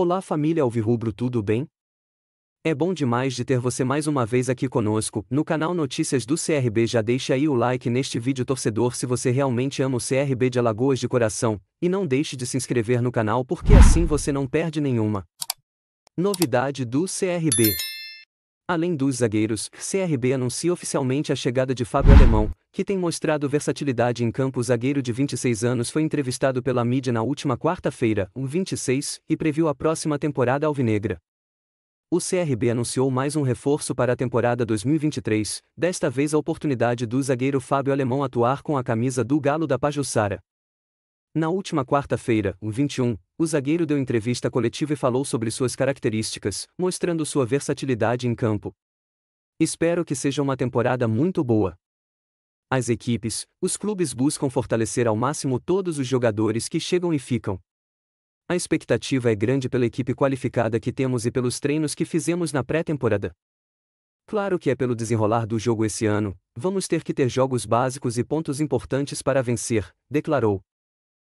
Olá família Alvirrubro tudo bem? É bom demais de ter você mais uma vez aqui conosco, no canal Notícias do CRB já deixa aí o like neste vídeo torcedor se você realmente ama o CRB de Alagoas de coração, e não deixe de se inscrever no canal porque assim você não perde nenhuma novidade do CRB. Além dos zagueiros, CRB anuncia oficialmente a chegada de Fábio Alemão, que tem mostrado versatilidade em campo. O zagueiro de 26 anos foi entrevistado pela mídia na última quarta-feira, um 26, e previu a próxima temporada alvinegra. O CRB anunciou mais um reforço para a temporada 2023, desta vez a oportunidade do zagueiro Fábio Alemão atuar com a camisa do Galo da Pajussara. Na última quarta-feira, 21, o zagueiro deu entrevista coletiva e falou sobre suas características, mostrando sua versatilidade em campo. Espero que seja uma temporada muito boa. As equipes, os clubes buscam fortalecer ao máximo todos os jogadores que chegam e ficam. A expectativa é grande pela equipe qualificada que temos e pelos treinos que fizemos na pré-temporada. Claro que é pelo desenrolar do jogo esse ano, vamos ter que ter jogos básicos e pontos importantes para vencer, declarou.